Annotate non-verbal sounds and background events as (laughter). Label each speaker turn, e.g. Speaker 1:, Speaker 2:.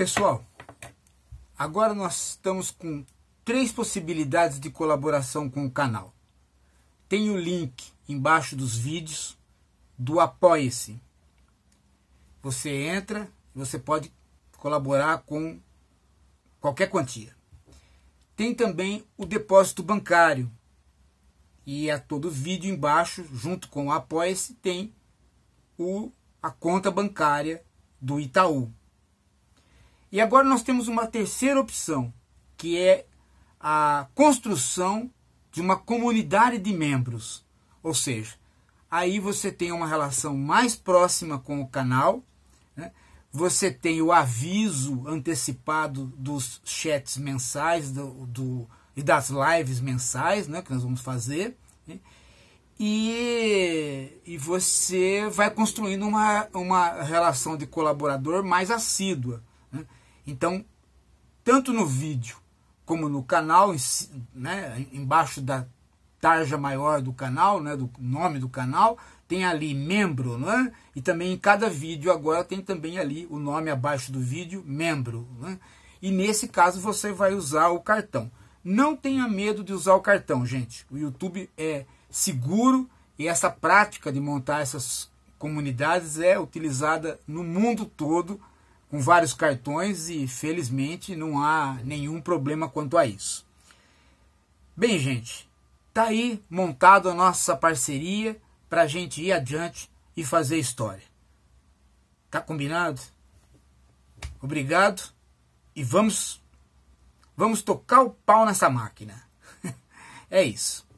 Speaker 1: Pessoal, agora nós estamos com três possibilidades de colaboração com o canal. Tem o link embaixo dos vídeos do Apoia-se. Você entra, você pode colaborar com qualquer quantia. Tem também o depósito bancário. E a todo vídeo embaixo, junto com o Apoia-se, tem o, a conta bancária do Itaú. E agora nós temos uma terceira opção, que é a construção de uma comunidade de membros. Ou seja, aí você tem uma relação mais próxima com o canal, né? você tem o aviso antecipado dos chats mensais do, do e das lives mensais né, que nós vamos fazer. Né? E, e você vai construindo uma, uma relação de colaborador mais assídua. Né? Então, tanto no vídeo como no canal, né, embaixo da tarja maior do canal, né, do nome do canal, tem ali membro, né? E também em cada vídeo agora tem também ali o nome abaixo do vídeo, membro, né? E nesse caso você vai usar o cartão. Não tenha medo de usar o cartão, gente. O YouTube é seguro e essa prática de montar essas comunidades é utilizada no mundo todo com vários cartões e felizmente não há nenhum problema quanto a isso. Bem, gente, tá aí montada a nossa parceria para a gente ir adiante e fazer história. Tá combinado? Obrigado e vamos vamos tocar o pau nessa máquina. (laughs) é isso.